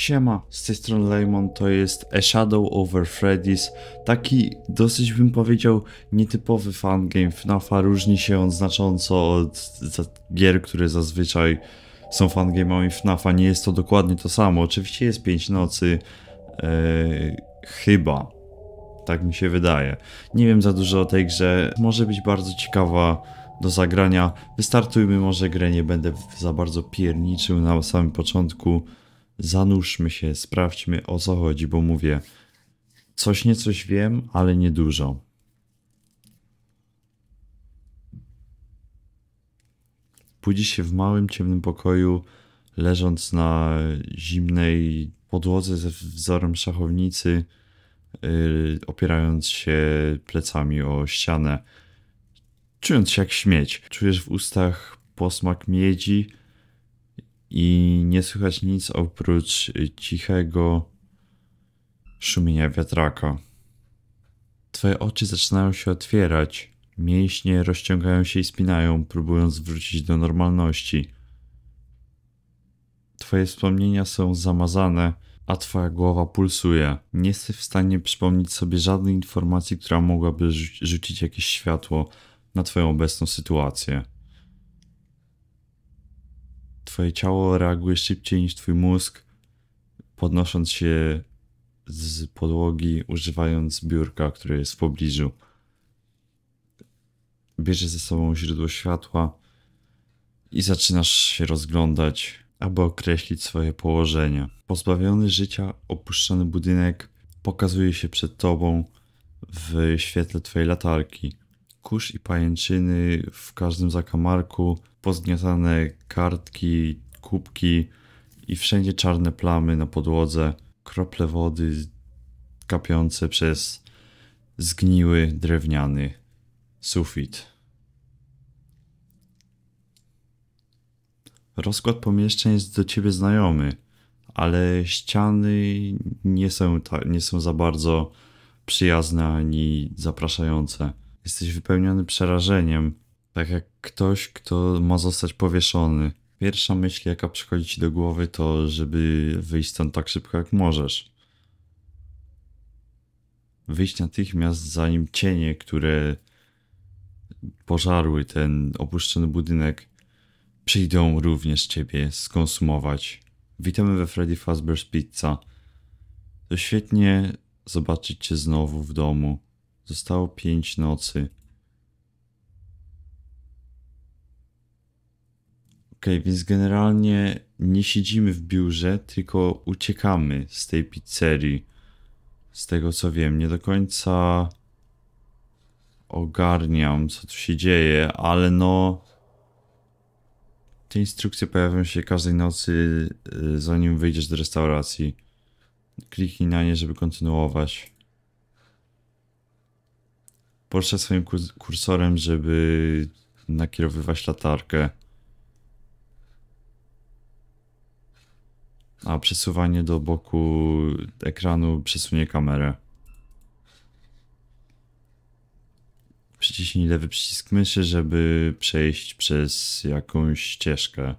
Siema, z tej strony Lemon, to jest A Shadow Over Freddy's. Taki dosyć bym powiedział nietypowy fangame FNAFa, różni się on znacząco od gier, które zazwyczaj są fangame'ami FNAFa. Nie jest to dokładnie to samo, oczywiście jest 5 nocy, e, chyba, tak mi się wydaje. Nie wiem za dużo o tej grze, może być bardzo ciekawa do zagrania. Wystartujmy może grę, nie będę za bardzo pierniczył na samym początku zanurzmy się, sprawdźmy o co chodzi, bo mówię, coś niecoś wiem, ale niedużo. Pójdziesz się w małym, ciemnym pokoju, leżąc na zimnej podłodze ze wzorem szachownicy, yy, opierając się plecami o ścianę, czując się jak śmieć. Czujesz w ustach posmak miedzi, i nie słychać nic oprócz y, cichego szumienia wiatraka. Twoje oczy zaczynają się otwierać, mięśnie rozciągają się i spinają, próbując wrócić do normalności. Twoje wspomnienia są zamazane, a twoja głowa pulsuje. Nie jesteś w stanie przypomnieć sobie żadnej informacji, która mogłaby rzucić jakieś światło na twoją obecną sytuację. Twoje ciało reaguje szybciej niż Twój mózg, podnosząc się z podłogi, używając biurka, które jest w pobliżu. Bierzesz ze sobą źródło światła i zaczynasz się rozglądać, aby określić swoje położenie. Pozbawiony życia, opuszczony budynek pokazuje się przed tobą w świetle twojej latarki. Kurz i pajęczyny w każdym zakamarku pozniosane kartki, kubki i wszędzie czarne plamy na podłodze, krople wody kapiące przez zgniły drewniany sufit. Rozkład pomieszczeń jest do ciebie znajomy, ale ściany nie są, nie są za bardzo przyjazne ani zapraszające. Jesteś wypełniony przerażeniem, tak jak ktoś, kto ma zostać powieszony. Pierwsza myśl, jaka przychodzi ci do głowy, to żeby wyjść stąd tak szybko jak możesz. Wyjść natychmiast, zanim cienie, które pożarły ten opuszczony budynek, przyjdą również ciebie skonsumować. Witamy we Freddy Fazbear's Pizza. To świetnie zobaczyć cię znowu w domu. Zostało pięć nocy. Okej, okay, więc generalnie nie siedzimy w biurze, tylko uciekamy z tej pizzerii. Z tego co wiem, nie do końca ogarniam, co tu się dzieje, ale no. Te instrukcje pojawią się każdej nocy, y, zanim wyjdziesz do restauracji. Kliknij na nie, żeby kontynuować. Poruszaj swoim kursorem, żeby nakierowywać latarkę. A przesuwanie do boku ekranu przesunie kamerę. Przyciśnij lewy przycisk myszy, żeby przejść przez jakąś ścieżkę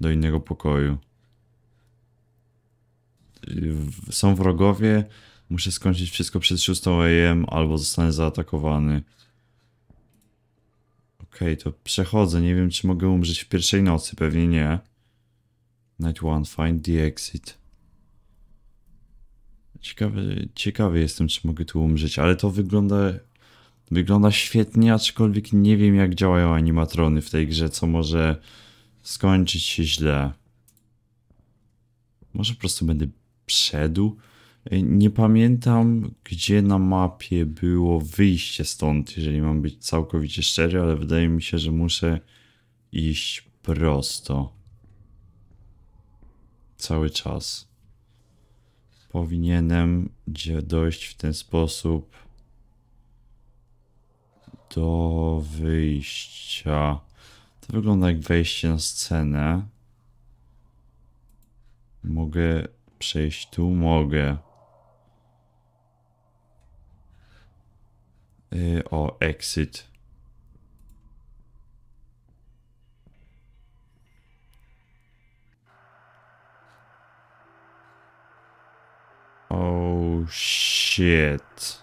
do innego pokoju. Są wrogowie. Muszę skończyć wszystko przed 6 AM albo zostanę zaatakowany. Okej, okay, to przechodzę. Nie wiem, czy mogę umrzeć w pierwszej nocy. Pewnie nie. Night 1, find the exit. Ciekawy, ciekawy jestem, czy mogę tu umrzeć, ale to wygląda... Wygląda świetnie, aczkolwiek nie wiem jak działają animatrony w tej grze, co może skończyć się źle. Może po prostu będę szedł. E, nie pamiętam, gdzie na mapie było wyjście stąd, jeżeli mam być całkowicie szczery, ale wydaje mi się, że muszę iść prosto cały czas. Powinienem dojść w ten sposób do wyjścia. To wygląda jak wejście na scenę. Mogę przejść tu? Mogę. Yy, o, exit. Shit.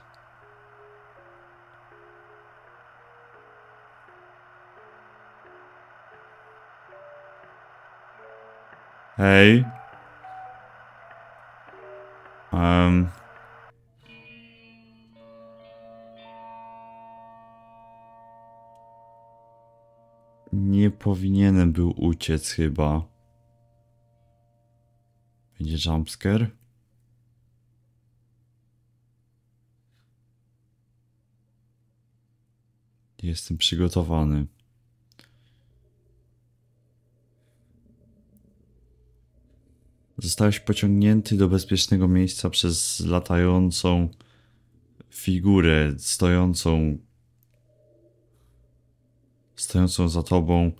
Hej. Um. Nie powinienem był uciec chyba. Będzie jumpscare? Jestem przygotowany. Zostałeś pociągnięty do bezpiecznego miejsca przez latającą figurę stojącą stojącą za tobą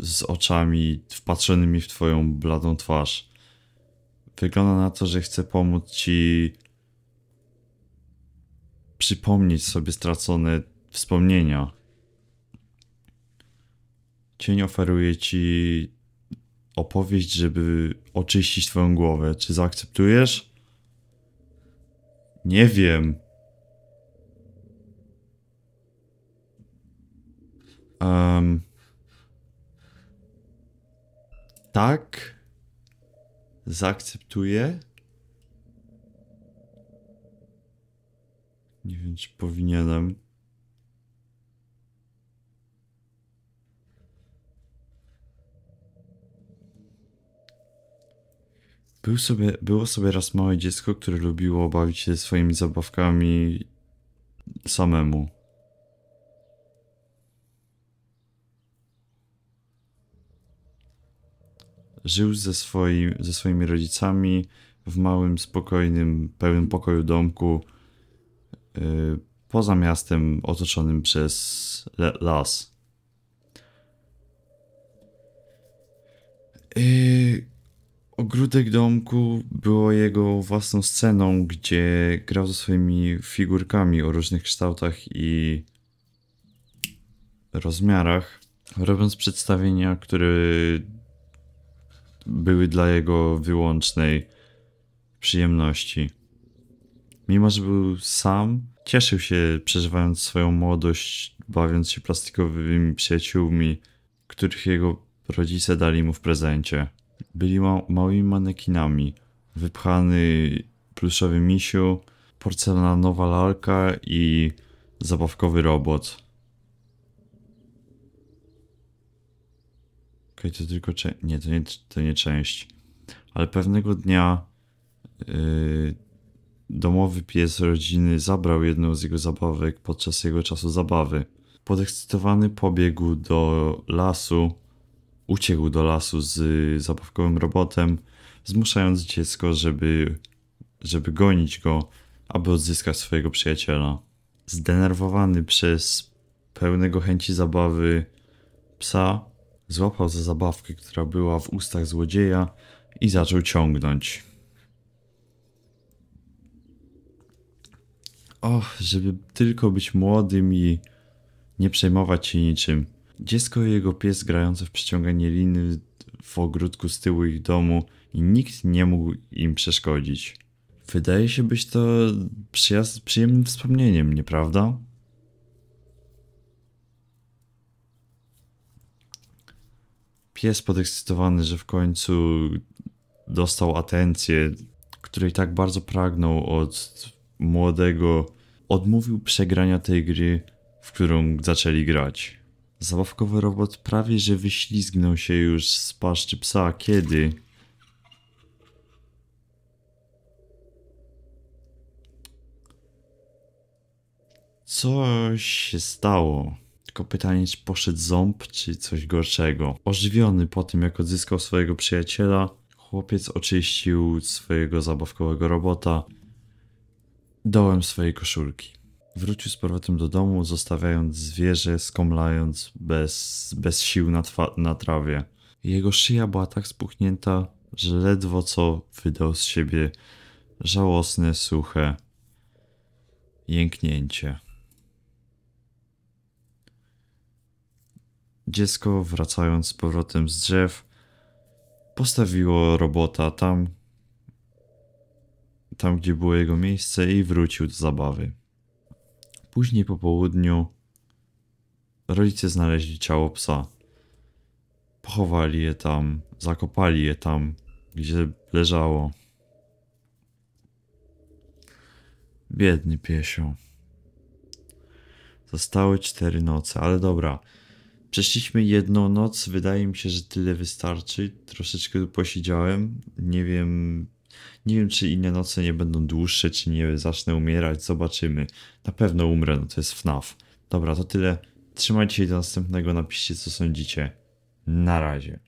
z oczami wpatrzonymi w twoją bladą twarz. Wygląda na to, że chce pomóc ci przypomnieć sobie stracone wspomnienia. Cień oferuje ci opowieść, żeby oczyścić twoją głowę. Czy zaakceptujesz? Nie wiem. Um, tak. Zaakceptuję. Nie wiem, czy powinienem. Był sobie, było sobie raz małe dziecko, które lubiło bawić się swoimi zabawkami samemu. Żył ze, swoim, ze swoimi rodzicami w małym, spokojnym, pełnym pokoju domku yy, poza miastem otoczonym przez las. Ogródek domku było jego własną sceną, gdzie grał ze swoimi figurkami o różnych kształtach i rozmiarach, robiąc przedstawienia, które były dla jego wyłącznej przyjemności. Mimo, że był sam, cieszył się przeżywając swoją młodość, bawiąc się plastikowymi przyjaciółmi, których jego rodzice dali mu w prezencie byli ma małymi manekinami. Wypchany pluszowy misiu, porcelanowa lalka i zabawkowy robot. Okej, okay, to tylko nie to, nie, to nie część. Ale pewnego dnia yy, domowy pies rodziny zabrał jedną z jego zabawek podczas jego czasu zabawy. Podekscytowany pobiegł do lasu, uciekł do lasu z zabawkowym robotem, zmuszając dziecko, żeby, żeby gonić go, aby odzyskać swojego przyjaciela. Zdenerwowany przez pełnego chęci zabawy psa, złapał za zabawkę, która była w ustach złodzieja i zaczął ciągnąć. Och, żeby tylko być młodym i nie przejmować się niczym. Dziecko i jego pies grające w przyciąganie liny w ogródku z tyłu ich domu i nikt nie mógł im przeszkodzić. Wydaje się być to przyjaz- przyjemnym wspomnieniem, nieprawda? Pies podekscytowany, że w końcu dostał atencję, której tak bardzo pragnął od młodego, odmówił przegrania tej gry, w którą zaczęli grać. Zabawkowy robot prawie że wyślizgnął się już z paszczy psa. Kiedy? Coś się stało. Tylko pytanie, czy poszedł ząb, czy coś gorszego. Ożywiony po tym, jak odzyskał swojego przyjaciela, chłopiec oczyścił swojego zabawkowego robota dołem swojej koszulki. Wrócił z powrotem do domu, zostawiając zwierzę, skomlając bez, bez sił na, na trawie. Jego szyja była tak spuchnięta, że ledwo co wydał z siebie żałosne, suche jęknięcie. Dziecko, wracając z powrotem z drzew, postawiło robota tam, tam gdzie było jego miejsce i wrócił do zabawy. Później po południu rodzice znaleźli ciało psa. Pochowali je tam, zakopali je tam, gdzie leżało. Biedny piesio. Zostały cztery noce, ale dobra. Przeszliśmy jedną noc, wydaje mi się, że tyle wystarczy. Troszeczkę tu posiedziałem. Nie wiem, nie wiem, czy inne noce nie będą dłuższe, czy nie zacznę umierać, zobaczymy. Na pewno umrę, no to jest FNAF. Dobra, to tyle. Trzymajcie się do następnego, napiszcie co sądzicie. Na razie.